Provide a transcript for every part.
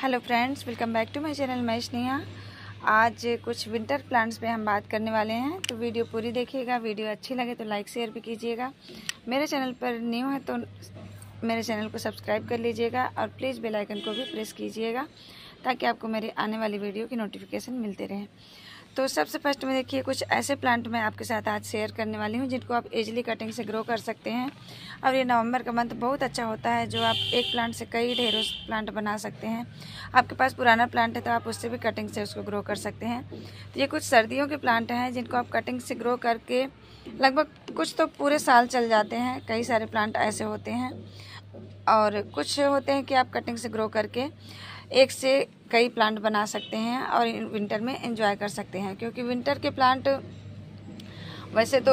hello friends welcome back to my channel मैं स्नेहा आज कुछ विंटर प्लांट्स पे हम बात करने वाले हैं तो वीडियो पूरी देखिएगा वीडियो अच्छी लगे तो लाइक शेयर भी कीजिएगा मेरे चैनल पर न्यू है तो मेरे चैनल को सब्सक्राइब कर लीजिएगा और प्लीज़ बेलाइकन को भी प्रेस कीजिएगा ताकि आपको मेरी आने वाली वीडियो की नोटिफिकेशन मिलते रहें तो सबसे फर्स्ट में देखिए कुछ ऐसे प्लांट मैं आपके साथ आज शेयर करने वाली हूँ जिनको आप ईजिली कटिंग से ग्रो कर सकते हैं और ये नवंबर का मंथ बहुत अच्छा होता है जो आप एक प्लांट से कई ढेरों प्लांट बना सकते हैं आपके पास पुराना प्लांट है तो आप उससे भी कटिंग से उसको ग्रो कर सकते हैं तो ये कुछ सर्दियों के प्लांट हैं जिनको आप कटिंग से ग्रो करके लगभग कुछ तो पूरे साल चल जाते हैं कई सारे प्लांट ऐसे होते हैं और कुछ होते हैं कि आप कटिंग से ग्रो करके एक से कई प्लांट बना सकते हैं और विंटर में एंजॉय कर सकते हैं क्योंकि विंटर के प्लांट वैसे तो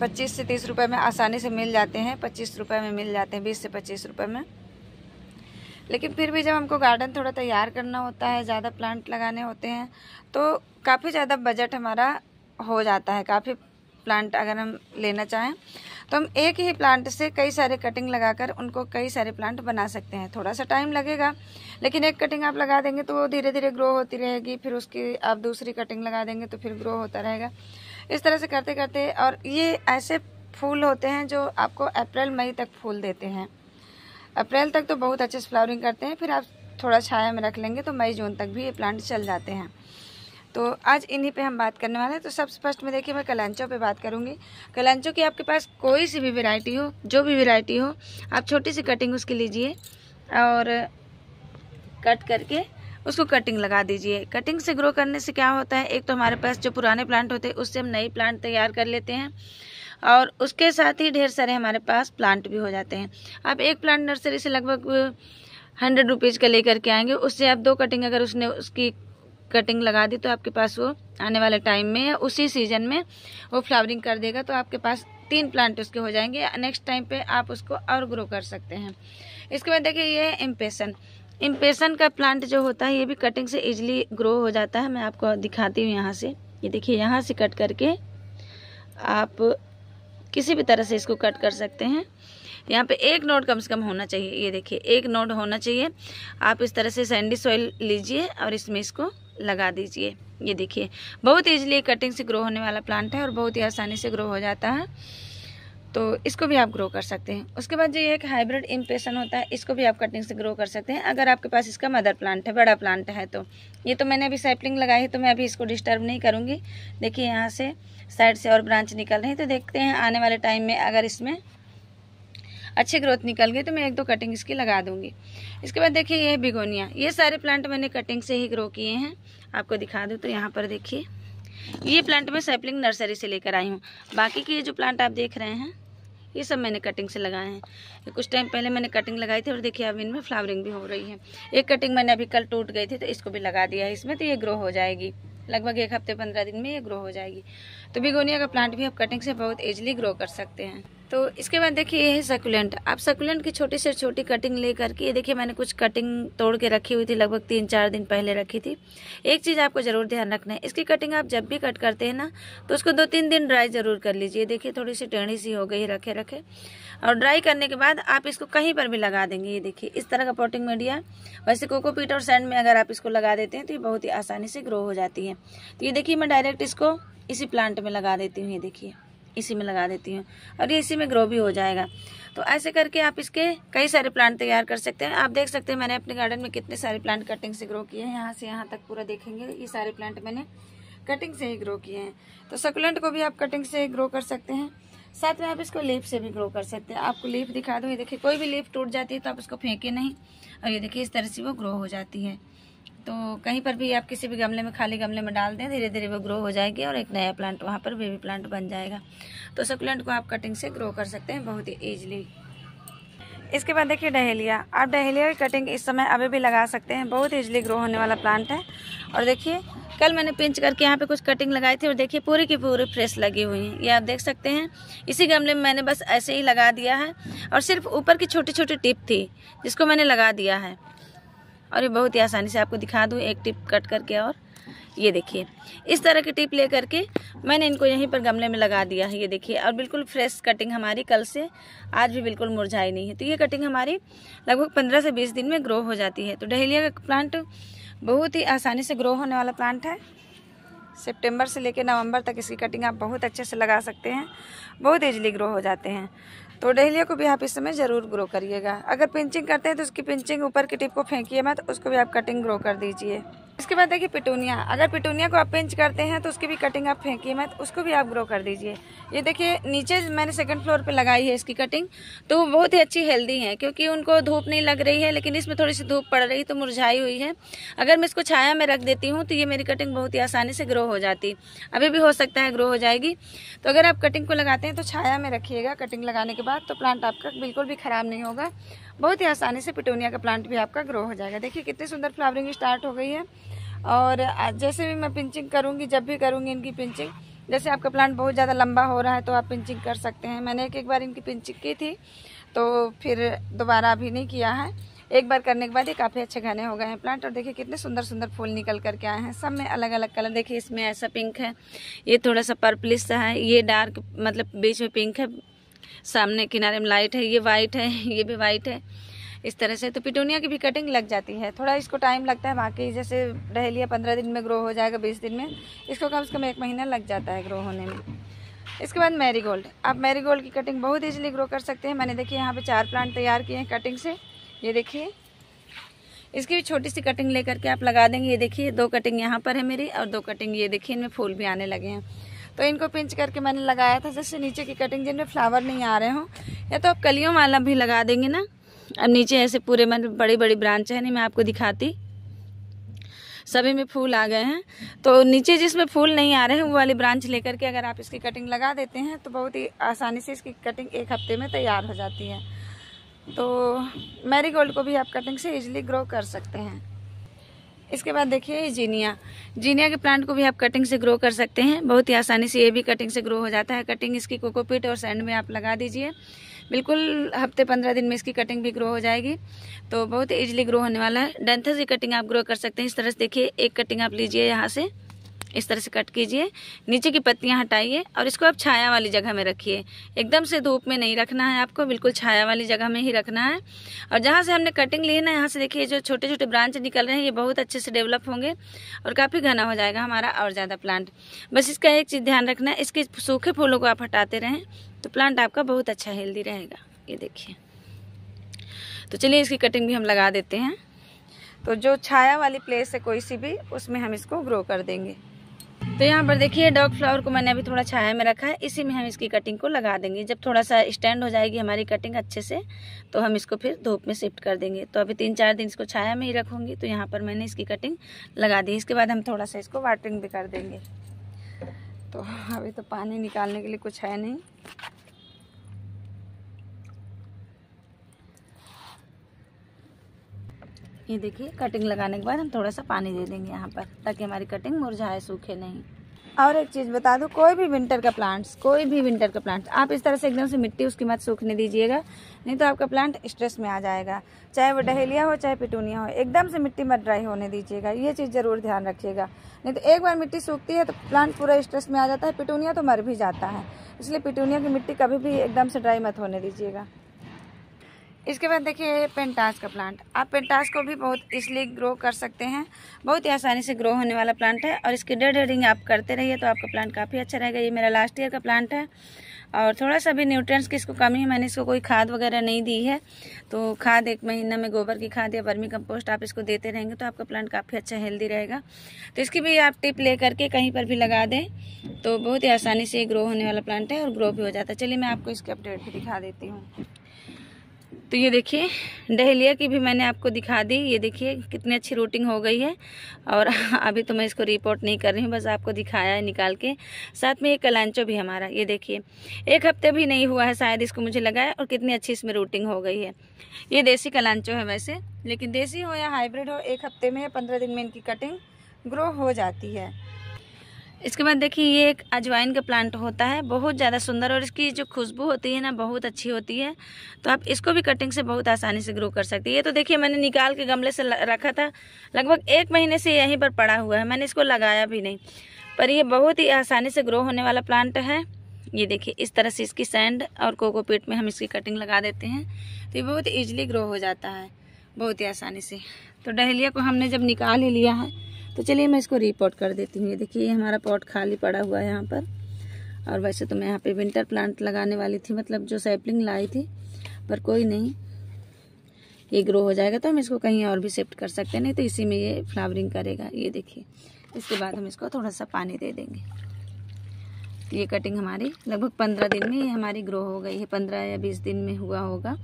पच्चीस से तीस रुपए में आसानी से मिल जाते हैं पच्चीस रुपए में मिल जाते हैं बीस से पच्चीस रुपए में लेकिन फिर भी जब हमको गार्डन थोड़ा तैयार करना होता है ज़्यादा प्लांट लगाने होते हैं तो काफ़ी ज़्यादा बजट हमारा हो जाता है काफ़ी प्लांट अगर हम लेना चाहें तो हम एक ही प्लांट से कई सारे कटिंग लगाकर उनको कई सारे प्लांट बना सकते हैं थोड़ा सा टाइम लगेगा लेकिन एक कटिंग आप लगा देंगे तो वो धीरे धीरे ग्रो होती रहेगी फिर उसकी आप दूसरी कटिंग लगा देंगे तो फिर ग्रो होता रहेगा इस तरह से करते करते और ये ऐसे फूल होते हैं जो आपको अप्रैल मई तक फूल देते हैं अप्रैल तक तो बहुत अच्छे से फ्लावरिंग करते हैं फिर आप थोड़ा छाया में रख लेंगे तो मई जून तक भी ये प्लांट चल जाते हैं तो आज इन्हीं पे हम बात करने वाले हैं तो सबसे फर्स्ट में देखिए मैं कलांचों पे बात करूँगी कलांचों की आपके पास कोई सी भी वेरायटी हो जो भी वेरायटी हो आप छोटी सी कटिंग उसकी लीजिए और कट करके उसको कटिंग लगा दीजिए कटिंग से ग्रो करने से क्या होता है एक तो हमारे पास जो पुराने प्लांट होते हैं उससे हम नई प्लांट तैयार कर लेते हैं और उसके साथ ही ढेर सारे हमारे पास प्लांट भी हो जाते हैं आप एक प्लांट नर्सरी से लगभग हंड्रेड रुपीज़ का लेकर के आएंगे उससे आप दो कटिंग अगर उसने उसकी कटिंग लगा दी तो आपके पास वो आने वाले टाइम में या उसी सीजन में वो फ्लावरिंग कर देगा तो आपके पास तीन प्लांट उसके हो जाएंगे नेक्स्ट टाइम पे आप उसको और ग्रो कर सकते हैं इसके बाद देखिए ये है इम्पेशन इम्पेसन का प्लांट जो होता है ये भी कटिंग से इजीली ग्रो हो जाता है मैं आपको दिखाती हूँ यहाँ से ये देखिए यहाँ से कट करके आप किसी भी तरह से इसको कट कर सकते हैं यहाँ पे एक नोड कम से कम होना चाहिए ये देखिए एक नोड होना चाहिए आप इस तरह से सैंडी सॉइल लीजिए और इसमें इसको लगा दीजिए ये देखिए बहुत ईजिली कटिंग से ग्रो होने वाला प्लांट है और बहुत ही आसानी से ग्रो हो जाता है तो इसको भी आप ग्रो कर सकते हैं उसके बाद जो एक हाइब्रिड इम्पेशन होता है इसको भी आप कटिंग से ग्रो कर सकते हैं अगर आपके पास इसका मदर प्लांट है बड़ा प्लांट है तो ये तो मैंने अभी सैपलिंग लगाई है तो मैं अभी इसको डिस्टर्ब नहीं करूँगी देखिए यहाँ से साइड से और ब्रांच निकल रही तो देखते हैं आने वाले टाइम में अगर इसमें अच्छी ग्रोथ निकल गई तो मैं एक दो कटिंग इसकी लगा दूंगी इसके बाद देखिए ये बिगोनिया ये सारे प्लांट मैंने कटिंग से ही ग्रो किए हैं आपको दिखा दूँ तो यहाँ पर देखिए ये प्लांट मैं सैपलिंग नर्सरी से लेकर आई हूँ बाकी के ये जो प्लांट आप देख रहे हैं ये सब मैंने कटिंग से लगाए हैं कुछ टाइम पहले मैंने कटिंग लगाई थी और देखिए अब इनमें फ्लावरिंग भी हो रही है एक कटिंग मैंने अभी कल टूट गई थी तो इसको भी लगा दिया है इसमें तो ये ग्रो हो जाएगी लगभग एक हफ्ते पंद्रह दिन में ये ग्रो हो जाएगी तो बिगोनिया का प्लांट भी आप कटिंग से बहुत ईजिली ग्रो कर सकते हैं तो इसके बाद देखिए ये है सकुलेंट आप सकुलेंट की छोटी से छोटी कटिंग ले करके ये देखिए मैंने कुछ कटिंग तोड़ के रखी हुई थी लगभग तीन चार दिन पहले रखी थी एक चीज़ आपको ज़रूर ध्यान रखना है इसकी कटिंग आप जब भी कट करते हैं ना तो उसको दो तीन दिन ड्राई ज़रूर कर लीजिए देखिए थोड़ी सी टेढ़ी सी हो गई रखे रखे और ड्राई करने के बाद आप इसको कहीं पर भी लगा देंगे ये देखिए इस तरह का पोटिंग मीडिया वैसे कोकोपीट और सैंड में अगर आप इसको लगा देते हैं तो ये बहुत ही आसानी से ग्रो हो जाती है तो ये देखिए मैं डायरेक्ट इसको इसी प्लांट में लगा देती हूँ ये देखिए इसी में लगा देती हूँ और ये इसी में ग्रो भी हो जाएगा तो ऐसे करके आप इसके कई सारे प्लांट तैयार कर सकते हैं आप देख सकते हैं मैंने अपने गार्डन में कितने सारे प्लांट कटिंग से ग्रो किए हैं यहाँ से यहाँ तक पूरा देखेंगे ये सारे प्लांट मैंने कटिंग से ही ग्रो किए हैं तो सकुलेंट को भी आप कटिंग से ग्रो कर सकते हैं साथ में आप इसको लीफ से भी ग्रो कर सकते हैं आपको लीफ दिखा दो ये देखिए कोई भी लीफ टूट जाती है तो आप इसको फेंके नहीं और ये देखिए इस तरह से वो ग्रो हो जाती है तो कहीं पर भी आप किसी भी गमले में खाली गमले में डाल दें धीरे धीरे वो ग्रो हो जाएगी और एक नया प्लांट वहाँ पर बेबी प्लांट बन जाएगा तो प्लांट को आप कटिंग से ग्रो कर सकते हैं बहुत ही ईजिली इसके बाद देखिए डहेलिया आप डहेलिया की कटिंग इस समय अभी भी लगा सकते हैं बहुत ईजिली ग्रो होने वाला प्लांट है और देखिए कल मैंने पिंच करके यहाँ पे कुछ कटिंग लगाई थी और देखिए पूरी की पूरी फ्रेश लगी हुई है ये आप देख सकते हैं इसी गमले में मैंने बस ऐसे ही लगा दिया है और सिर्फ ऊपर की छोटी छोटी टिप थी जिसको मैंने लगा दिया है और ये बहुत ही आसानी से आपको दिखा दूँ एक टिप कट करके और ये देखिए इस तरह की टिप ले करके मैंने इनको यहीं पर गमले में लगा दिया है ये देखिए और बिल्कुल फ्रेश कटिंग हमारी कल से आज भी बिल्कुल मुरझाई नहीं है तो ये कटिंग हमारी लगभग पंद्रह से बीस दिन में ग्रो हो जाती है तो डहेलिया का प्लांट बहुत ही आसानी से ग्रो होने वाला प्लांट है सितंबर से लेकर नवंबर तक इसकी कटिंग आप बहुत अच्छे से लगा सकते हैं बहुत ईजिली ग्रो हो जाते हैं तो डहलिया को भी आप इस समय ज़रूर ग्रो करिएगा अगर पिंचिंग करते हैं तो उसकी पिंचिंग ऊपर की टिप को फेंकिए मत उसको भी आप कटिंग ग्रो कर दीजिए इसके बाद देखिए पिटूनिया अगर पिटूनिया को आप पिंच करते हैं तो उसकी भी कटिंग आप मैं मत उसको भी आप ग्रो कर दीजिए ये देखिए नीचे मैंने सेकंड फ्लोर पे लगाई है इसकी कटिंग तो बहुत ही अच्छी हेल्दी है क्योंकि उनको धूप नहीं लग रही है लेकिन इसमें थोड़ी सी धूप पड़ रही तो मुरझाई हुई है अगर मैं इसको छाया में रख देती हूँ तो ये मेरी कटिंग बहुत ही आसानी से ग्रो हो जाती अभी भी हो सकता है ग्रो हो जाएगी तो अगर आप कटिंग को लगाते हैं तो छाया में रखिएगा कटिंग लगाने के बाद तो प्लांट आपका बिल्कुल भी ख़राब नहीं होगा बहुत ही आसानी से पिटोनिया का प्लांट भी आपका ग्रो हो जाएगा देखिए कितनी सुंदर फ्लावरिंग स्टार्ट हो गई है और जैसे भी मैं पिंचिंग करूँगी जब भी करूँगी इनकी पिंचिंग जैसे आपका प्लांट बहुत ज़्यादा लंबा हो रहा है तो आप पिंचिंग कर सकते हैं मैंने एक एक बार इनकी पिंचिंग की थी तो फिर दोबारा अभी नहीं किया है एक बार करने के बाद ये काफ़ी अच्छे घने हो गए हैं प्लांट और देखिए कितने सुंदर सुंदर फूल निकल करके आए हैं सब में अलग अलग कलर देखिए इसमें ऐसा पिंक है ये थोड़ा सा पर्पलिश सा है ये डार्क मतलब बीच में पिंक है सामने किनारे में लाइट है ये वाइट है ये भी वाइट है इस तरह से तो पिटूनिया की भी कटिंग लग जाती है थोड़ा इसको टाइम लगता है बाकी जैसे रह लिया पंद्रह दिन में ग्रो हो जाएगा बीस दिन में इसको कम से कम एक महीना लग जाता है ग्रो होने में इसके बाद मैरी गोल्ड आप मैरी गोल्ड की कटिंग बहुत ईजिली ग्रो कर सकते हैं मैंने देखिए यहाँ पे चार प्लांट तैयार किए हैं कटिंग से ये देखिए इसकी भी छोटी सी कटिंग लेकर के आप लगा देंगे ये देखिए दो कटिंग यहाँ पर है मेरी और दो कटिंग ये देखिए इनमें फूल भी आने लगे हैं तो इनको पिंच करके मैंने लगाया था जैसे नीचे की कटिंग जिनमें फ्लावर नहीं आ रहे हो या तो आप कलियों वाला भी लगा देंगे ना अब नीचे ऐसे पूरे मन बड़ी बड़ी ब्रांच है नहीं मैं आपको दिखाती सभी में फूल आ गए हैं तो नीचे जिसमें फूल नहीं आ रहे हैं वो वाली ब्रांच लेकर के अगर आप इसकी कटिंग लगा देते हैं तो बहुत ही आसानी से इसकी कटिंग एक हफ्ते में तैयार हो जाती है तो मैरीगोल्ड को भी आप कटिंग से इजीली ग्रो कर सकते हैं इसके बाद देखिए जीनिया जीनिया के प्लांट को भी आप कटिंग से ग्रो कर सकते हैं बहुत ही आसानी से ये भी कटिंग से ग्रो हो जाता है कटिंग इसकी कोकोपीट और सैंड में आप लगा दीजिए बिल्कुल हफ्ते पंद्रह दिन में इसकी कटिंग भी ग्रो हो जाएगी तो बहुत ही ईजिली ग्रो होने वाला है डेंथस की कटिंग आप ग्रो कर सकते हैं इस तरह से देखिए एक कटिंग आप लीजिए यहाँ से इस तरह से कट कीजिए नीचे की पत्तियाँ हटाइए और इसको आप छाया वाली जगह में रखिए एकदम से धूप में नहीं रखना है आपको बिल्कुल छाया वाली जगह में ही रखना है और जहाँ से हमने कटिंग ली है ना यहाँ से देखिए जो छोटे छोटे ब्रांच निकल रहे हैं ये बहुत अच्छे से डेवलप होंगे और काफ़ी घना हो जाएगा हमारा और ज़्यादा प्लांट बस इसका एक चीज़ ध्यान रखना है इसके सूखे फूलों को आप हटाते रहें तो प्लांट आपका बहुत अच्छा हेल्दी रहेगा ये देखिए तो चलिए इसकी कटिंग भी हम लगा देते हैं तो जो छाया वाली प्लेस है कोई सी भी उसमें हम इसको ग्रो कर देंगे तो यहाँ पर देखिए डॉग फ्लावर को मैंने अभी थोड़ा छाया में रखा है इसी में हम इसकी कटिंग को लगा देंगे जब थोड़ा सा स्टैंड हो जाएगी हमारी कटिंग अच्छे से तो हम इसको फिर धूप में शिफ्ट कर देंगे तो अभी तीन चार दिन इसको छाया में ही रखूंगी तो यहाँ पर मैंने इसकी कटिंग लगा दी इसके बाद हम थोड़ा सा इसको वाटरिंग भी कर देंगे तो अभी तो पानी निकालने के लिए कुछ है नहीं ये देखिए कटिंग लगाने के बाद हम थोड़ा सा पानी दे देंगे यहाँ पर ताकि हमारी कटिंग मुरझाए सूखे नहीं और एक चीज़ बता दूँ कोई भी विंटर का प्लांट्स कोई भी विंटर का प्लांट आप इस तरह से एकदम से मिट्टी उसकी मत सूखने दीजिएगा नहीं तो आपका प्लांट स्ट्रेस में आ जाएगा चाहे वो डहेलिया हो चाहे पिटूनिया हो एकदम से मिट्टी मत ड्राई होने दीजिएगा ये चीज़ ज़रूर ध्यान रखिएगा नहीं तो एक बार मिट्टी सूखती है तो प्लांट पूरा स्ट्रेस में आ जाता है पिटूनिया तो मर भी जाता है इसलिए पिटूनिया की मिट्टी कभी भी एकदम से ड्राई मत होने दीजिएगा इसके बाद देखिए पेंटास का प्लांट आप पेंटास को भी बहुत इसलिए ग्रो कर सकते हैं बहुत ही आसानी से ग्रो होने वाला प्लांट है और इसकी डेड हेडिंग आप करते रहिए तो आपका प्लांट काफ़ी अच्छा रहेगा ये मेरा लास्ट ईयर का प्लांट है और थोड़ा सा भी न्यूट्रिएंट्स की इसको कमी है मैंने इसको कोई खाद वगैरह नहीं दी है तो खाद एक महीना में गोबर की खाद या वर्मी कंपोस्ट आप इसको देते रहेंगे तो आपका प्लांट काफ़ी अच्छा हेल्दी रहेगा तो इसकी भी आप टिप ले करके कहीं पर भी लगा दें तो बहुत ही आसानी से ग्रो होने वाला प्लांट है और ग्रो भी हो जाता है चलिए मैं आपको इसकी अपडेट भी दिखा देती हूँ तो ये देखिए डहलिया की भी मैंने आपको दिखा दी ये देखिए कितनी अच्छी रूटिंग हो गई है और अभी तो मैं इसको रिपोर्ट नहीं कर रही हूँ बस आपको दिखाया है निकाल के साथ में ये कलांचो भी हमारा ये देखिए एक हफ्ते भी नहीं हुआ है शायद इसको मुझे लगा है और कितनी अच्छी इसमें रूटिंग हो गई है ये देसी कलांचो है वैसे लेकिन देसी हो या हाइब्रिड हो एक हफ्ते में या पंद्रह दिन में इनकी कटिंग ग्रो हो जाती है इसके बाद देखिए ये एक अजवाइन का प्लांट होता है बहुत ज़्यादा सुंदर और इसकी जो खुशबू होती है ना बहुत अच्छी होती है तो आप इसको भी कटिंग से बहुत आसानी से ग्रो कर सकते है ये तो देखिए मैंने निकाल के गमले से रखा था लगभग एक महीने से यहीं पर पड़ा हुआ है मैंने इसको लगाया भी नहीं पर यह बहुत ही आसानी से ग्रो होने वाला प्लांट है ये देखिए इस तरह से इसकी सैंड और कोकोपीट में हम इसकी कटिंग लगा देते हैं तो ये बहुत ईजिली ग्रो हो जाता है बहुत ही आसानी से तो डहलिया को हमने जब निकाल ही लिया है तो चलिए मैं इसको रीपॉट कर देती हूँ ये देखिए ये हमारा पॉट खाली पड़ा हुआ है यहाँ पर और वैसे तो मैं यहाँ पे विंटर प्लांट लगाने वाली थी मतलब जो सैपलिंग लाई थी पर कोई नहीं ये ग्रो हो जाएगा तो हम इसको कहीं और भी शिफ्ट कर सकते हैं नहीं तो इसी में ये फ्लावरिंग करेगा ये देखिए इसके बाद हम इसको थोड़ा सा पानी दे देंगे तो ये कटिंग हमारी लगभग पंद्रह दिन में ये हमारी ग्रो हो गई है पंद्रह या बीस दिन में हुआ होगा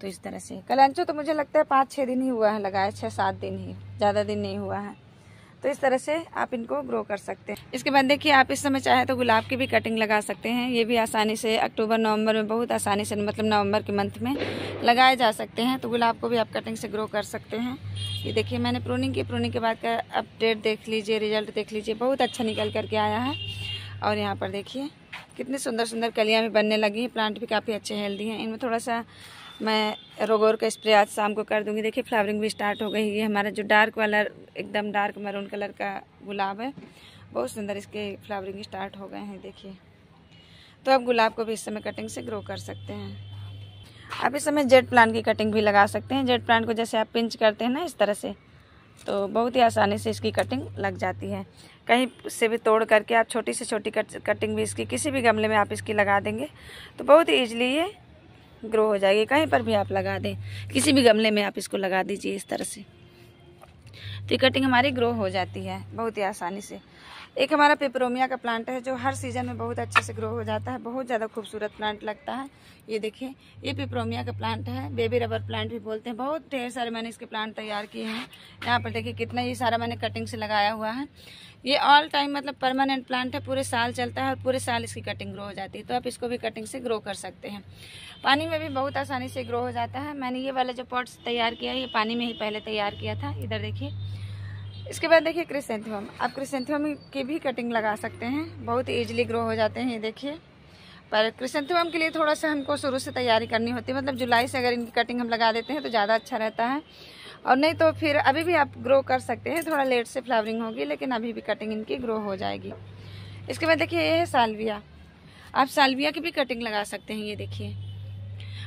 तो इस तरह से कलंचो तो मुझे लगता है पाँच छः दिन ही हुआ है लगाया छः सात दिन ही ज़्यादा दिन नहीं हुआ है तो इस तरह से आप इनको ग्रो कर सकते हैं इसके बाद देखिए आप इस समय चाहे तो गुलाब की भी कटिंग लगा सकते हैं ये भी आसानी से अक्टूबर नवंबर में बहुत आसानी से मतलब नवंबर के मंथ में लगाए जा सकते हैं तो गुलाब को भी आप कटिंग से ग्रो कर सकते हैं ये देखिए मैंने प्रोनिंग की प्रोनिंग के बाद का अपडेट देख लीजिए रिजल्ट देख लीजिए बहुत अच्छा निकल करके आया है और यहाँ पर देखिए कितनी सुंदर सुंदर कलियाँ भी बनने लगी हैं प्लांट भी काफ़ी अच्छे हेल्दी हैं इनमें थोड़ा सा मैं रोगोर का स्प्रे आज शाम को कर दूंगी देखिए फ्लावरिंग भी स्टार्ट हो गई है हमारा जो डार्क वाला एकदम डार्क मरून कलर का गुलाब है बहुत सुंदर इसके फ्लावरिंग स्टार्ट हो गए हैं देखिए तो आप गुलाब को भी इस समय कटिंग से ग्रो कर सकते हैं आप इस समय जेड प्लांट की कटिंग भी लगा सकते हैं जेड प्लांट को जैसे आप पिंच करते हैं ना इस तरह से तो बहुत ही आसानी से इसकी कटिंग लग जाती है कहीं से भी तोड़ करके आप छोटी से छोटी कटिंग भी इसकी किसी भी गमले में आप इसकी लगा देंगे तो बहुत ही ईजिली ये ग्रो हो जाएगी कहीं पर भी आप लगा दें किसी भी गमले में आप इसको लगा दीजिए इस तरह से तो ये कटिंग हमारी ग्रो हो जाती है बहुत ही आसानी से एक हमारा पेपरोमिया का प्लांट है जो हर सीज़न में बहुत अच्छे से ग्रो हो जाता है बहुत ज़्यादा खूबसूरत प्लांट लगता है ये देखिए ये पेपरोमिया का प्लांट है बेबी रबर प्लांट भी बोलते हैं बहुत ढेर सारे मैंने इसके प्लांट तैयार किए हैं यहाँ पर देखिए कितना ये सारा मैंने कटिंग से लगाया हुआ है ये ऑल टाइम मतलब परमानेंट प्लांट है पूरे साल चलता है और पूरे साल इसकी कटिंग ग्रो हो जाती है तो आप इसको भी कटिंग से ग्रो कर सकते हैं पानी में भी बहुत आसानी से ग्रो हो जाता है मैंने ये वाला जो पॉट्स तैयार किया ये पानी में ही पहले तैयार किया था इधर देखिए इसके बाद देखिए क्रिसेंथियम आप क्रिसेंथियम की भी कटिंग लगा सकते हैं बहुत ईजिली ग्रो हो जाते हैं ये देखिए पर क्रिसेंथियम के लिए थोड़ा सा हमको शुरू से तैयारी करनी होती है मतलब जुलाई से अगर इनकी कटिंग हम लगा देते हैं तो ज़्यादा अच्छा रहता है और नहीं तो फिर अभी भी आप ग्रो कर सकते हैं थोड़ा लेट से फ्लावरिंग होगी लेकिन अभी भी कटिंग इनकी ग्रो हो जाएगी इसके बाद देखिए ये है सालविया आप सालविया की भी कटिंग लगा सकते हैं ये देखिए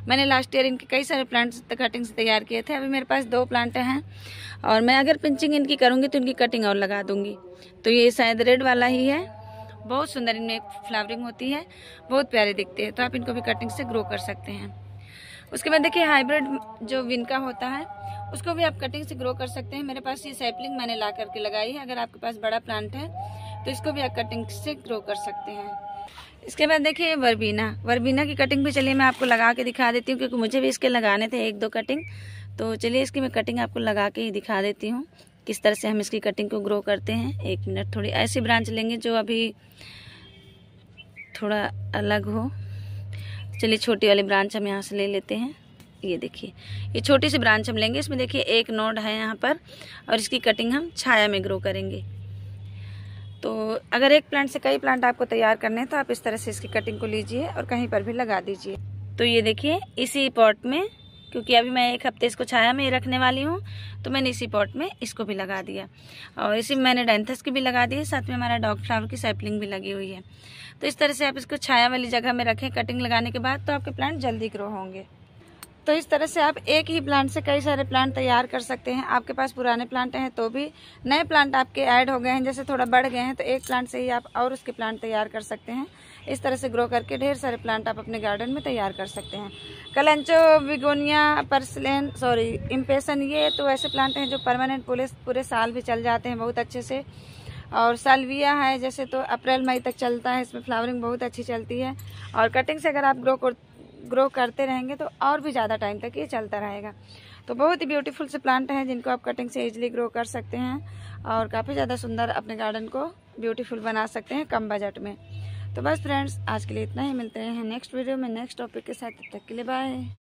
मैंने लास्ट ईयर इनके कई सारे प्लांट्स कटिंग्स तैयार किए थे अभी मेरे पास दो प्लांट हैं और मैं अगर पिंचिंग इनकी करूँगी तो इनकी कटिंग और लगा दूँगी तो ये शायद रेड वाला ही है बहुत सुंदर इनमें एक फ्लावरिंग होती है बहुत प्यारे दिखते हैं तो आप इनको भी कटिंग से ग्रो कर सकते हैं उसके बाद देखिए हाइब्रिड जो विनका होता है उसको भी आप कटिंग से ग्रो कर सकते हैं मेरे पास ये सैपलिंग मैंने ला करके लगाई है अगर आपके पास बड़ा प्लांट है तो इसको भी आप कटिंग से ग्रो कर सकते हैं इसके बाद देखिए वर्बीना वर्बीना की कटिंग भी चलिए मैं आपको लगा के दिखा देती हूँ क्योंकि मुझे भी इसके लगाने थे एक दो कटिंग तो चलिए इसकी मैं कटिंग आपको लगा के ही दिखा देती हूँ किस तरह से हम इसकी कटिंग को ग्रो करते हैं एक मिनट थोड़ी ऐसी ब्रांच लेंगे जो अभी थोड़ा अलग हो चलिए छोटी वाली ब्रांच हम यहाँ से ले लेते हैं ये देखिए ये छोटी सी ब्रांच हम लेंगे इसमें देखिए एक नोड है यहाँ पर और इसकी कटिंग हम छाया में ग्रो करेंगे तो अगर एक प्लांट से कई प्लांट आपको तैयार करने हैं तो आप इस तरह से इसकी कटिंग को लीजिए और कहीं पर भी लगा दीजिए तो ये देखिए इसी पॉट में क्योंकि अभी मैं एक हफ्ते इसको छाया में रखने वाली हूँ तो मैंने इसी पॉट में इसको भी लगा दिया और इसी में मैंने डेंथस की भी लगा दी है साथ में हमारा डॉग फ्लावर की सैपलिंग भी लगी हुई है तो इस तरह से आप इसको छाया वाली जगह में रखें कटिंग लगाने के बाद तो आपके प्लांट जल्दी ग्रो होंगे तो इस तरह से आप एक ही प्लांट से कई सारे प्लांट तैयार कर सकते हैं आपके पास पुराने प्लांट हैं तो भी नए प्लांट आपके ऐड हो गए हैं जैसे थोड़ा बढ़ गए हैं तो एक प्लांट से ही आप और उसके प्लांट तैयार कर सकते हैं इस तरह से ग्रो करके ढेर सारे प्लांट आप अपने गार्डन में तैयार कर सकते हैं कलंचो विगोनिया पर्सलेन सॉरी इम्पेसन ये तो ऐसे प्लांट हैं जो परमानेंट पूरे पूरे साल भी चल जाते हैं बहुत अच्छे से और सालविया है जैसे तो अप्रैल मई तक चलता है इसमें फ्लावरिंग बहुत अच्छी चलती है और कटिंग से अगर आप ग्रो ग्रो करते रहेंगे तो और भी ज़्यादा टाइम तक ये चलता रहेगा तो बहुत ही ब्यूटीफुल से प्लांट हैं जिनको आप कटिंग से ईजिली ग्रो कर सकते हैं और काफ़ी ज़्यादा सुंदर अपने गार्डन को ब्यूटीफुल बना सकते हैं कम बजट में तो बस फ्रेंड्स आज के लिए इतना ही मिलते हैं नेक्स्ट वीडियो में नेक्स्ट टॉपिक के साथ तब तक के लिए बाय